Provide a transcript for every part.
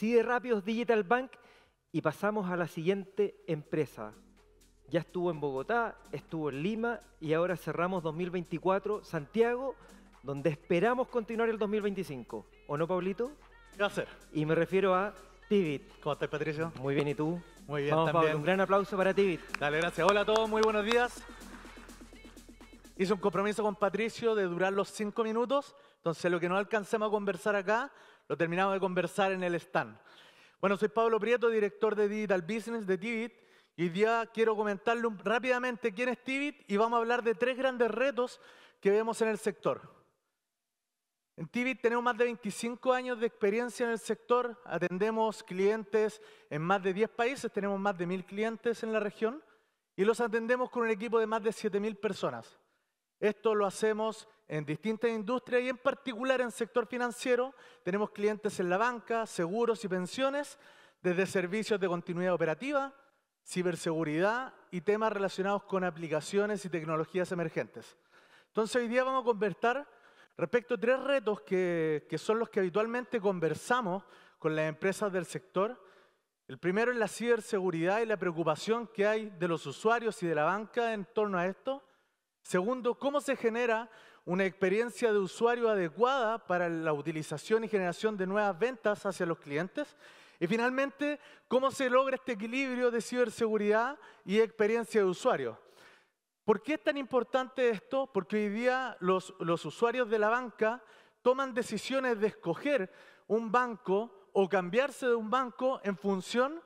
de rápidos Digital Bank y pasamos a la siguiente empresa. Ya estuvo en Bogotá, estuvo en Lima y ahora cerramos 2024 Santiago, donde esperamos continuar el 2025. ¿O no, Pablito? Gracias. Y me refiero a Tibit. ¿Cómo estás, Patricio? Muy bien, ¿y tú? Muy bien, también. un gran aplauso para Tibit. Dale, gracias. Hola a todos, muy buenos días. Hice un compromiso con Patricio de durar los cinco minutos, entonces lo que no alcancemos a conversar acá lo terminamos de conversar en el stand. Bueno, soy Pablo Prieto, director de Digital Business de Tibit. Y hoy quiero comentarle rápidamente quién es Tivit y vamos a hablar de tres grandes retos que vemos en el sector. En Tibit tenemos más de 25 años de experiencia en el sector, atendemos clientes en más de 10 países, tenemos más de 1.000 clientes en la región y los atendemos con un equipo de más de 7.000 personas. Esto lo hacemos en distintas industrias y en particular en el sector financiero. Tenemos clientes en la banca, seguros y pensiones, desde servicios de continuidad operativa, ciberseguridad y temas relacionados con aplicaciones y tecnologías emergentes. Entonces hoy día vamos a conversar respecto a tres retos que, que son los que habitualmente conversamos con las empresas del sector. El primero es la ciberseguridad y la preocupación que hay de los usuarios y de la banca en torno a esto. Segundo, cómo se genera una experiencia de usuario adecuada para la utilización y generación de nuevas ventas hacia los clientes. Y finalmente, ¿cómo se logra este equilibrio de ciberseguridad y experiencia de usuario? ¿Por qué es tan importante esto? Porque hoy día los, usuarios de la banca toman decisiones de escoger un banco o cambiarse de un banco en función,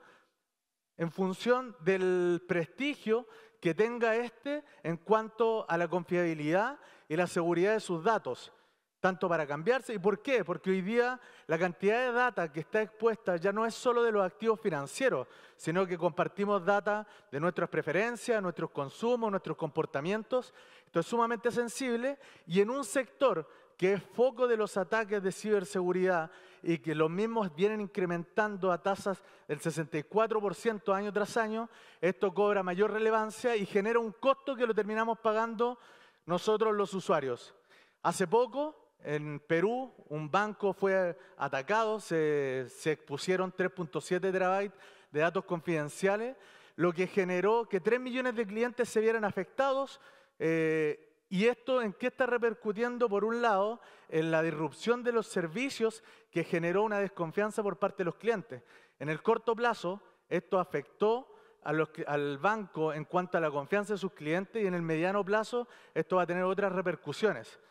en función del prestigio que tenga este en cuanto a la confiabilidad y la seguridad de sus datos, tanto para cambiarse. ¿Y por qué? Porque hoy día la cantidad de data que está expuesta ya no es solo de los activos financieros, sino que compartimos data de nuestras preferencias, nuestros consumos, nuestros comportamientos. Esto es sumamente sensible y en un sector que es foco de los ataques de ciberseguridad y que los mismos vienen incrementando a tasas del 64% año tras año, esto cobra mayor relevancia y genera un costo que lo terminamos pagando nosotros los usuarios. Hace poco, en Perú, un banco fue atacado, se, expusieron 3.7 terabytes de datos confidenciales, lo que generó que 3 millones de clientes se vieran afectados. Eh, ¿Y esto en qué está repercutiendo? Por un lado, en la disrupción de los servicios que generó una desconfianza por parte de los clientes. En el corto plazo, esto afectó al banco en cuanto a la confianza de sus clientes y en el mediano plazo esto va a tener otras repercusiones.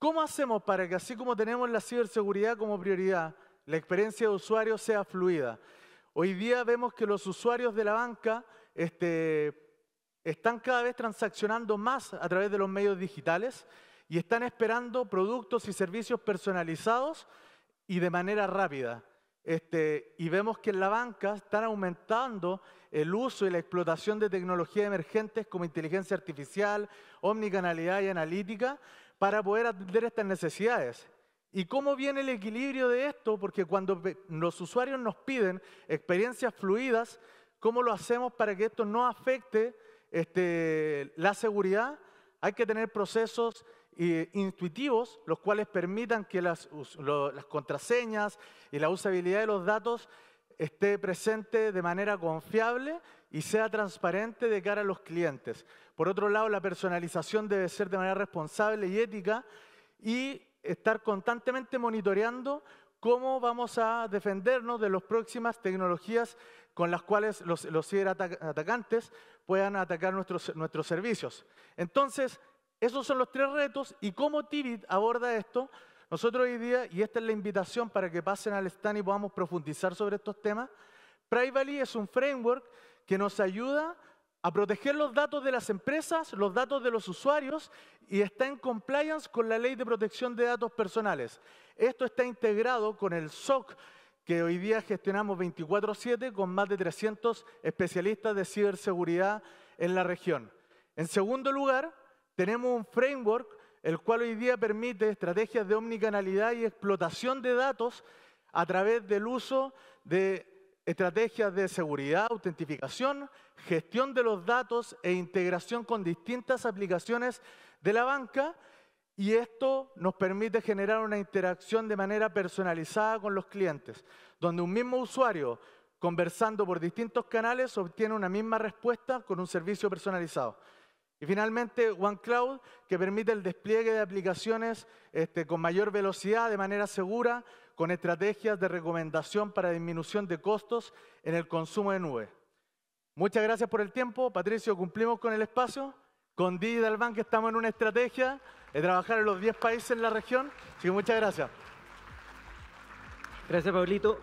¿Cómo hacemos para que así como tenemos la ciberseguridad como prioridad, la experiencia de usuario sea fluida? Hoy día vemos que los usuarios de la banca este, están cada vez transaccionando más a través de los medios digitales y están esperando productos y servicios personalizados y de manera rápida. Este, y vemos que en la banca están aumentando el uso y la explotación de tecnologías emergentes como inteligencia artificial, omnicanalidad y analítica para poder atender estas necesidades. ¿Y cómo viene el equilibrio de esto? Porque cuando los usuarios nos piden experiencias fluidas, ¿cómo lo hacemos para que esto no afecte este, la seguridad, hay que tener procesos eh, intuitivos, los cuales permitan que las contraseñas y la usabilidad de los datos esté presente de manera confiable y sea transparente de cara a los clientes. Por otro lado, la personalización debe ser de manera responsable y ética y estar constantemente monitoreando cómo vamos a defendernos de las próximas tecnologías con las cuales los, los ciberatacantes puedan atacar nuestros, nuestros servicios. Entonces, esos son los tres retos y cómo Tibit aborda esto. Nosotros hoy día, y esta es la invitación para que pasen al stand y podamos profundizar sobre estos temas, Privacy es un framework que nos ayuda a proteger los datos de las empresas, los datos de los usuarios y está en compliance con la ley de protección de datos personales. Esto está integrado con el SOC, que hoy día gestionamos 24-7 con más de 300 especialistas de ciberseguridad en la región. En segundo lugar, tenemos un framework el cual hoy día permite estrategias de omnicanalidad y explotación de datos a través del uso de estrategias de seguridad, autentificación, gestión de los datos e integración con distintas aplicaciones de la banca. Y esto nos permite generar una interacción de manera personalizada con los clientes, donde un mismo usuario, conversando por distintos canales, obtiene una misma respuesta con un servicio personalizado. Y finalmente, OneCloud, que permite el despliegue de aplicaciones este, con mayor velocidad, de manera segura, con estrategias de recomendación para disminución de costos en el consumo de nube. Muchas gracias por el tiempo. Patricio, cumplimos con el espacio. Con Digital Bank estamos en una estrategia de trabajar en los 10 países en la región. Así muchas gracias. Gracias, Pablito.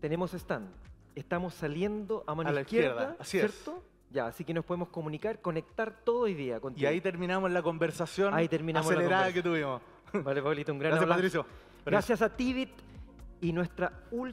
Tenemos stand. Estamos saliendo a mano a la izquierda, Así ¿cierto? Ya, así que nos podemos comunicar, conectar todo hoy día. Y ahí terminamos la conversación ahí terminamos acelerada que tuvimos. Vale, Pablito, un gran Gracias, abrazo. Patricio. Gracias a Tibit y nuestra última...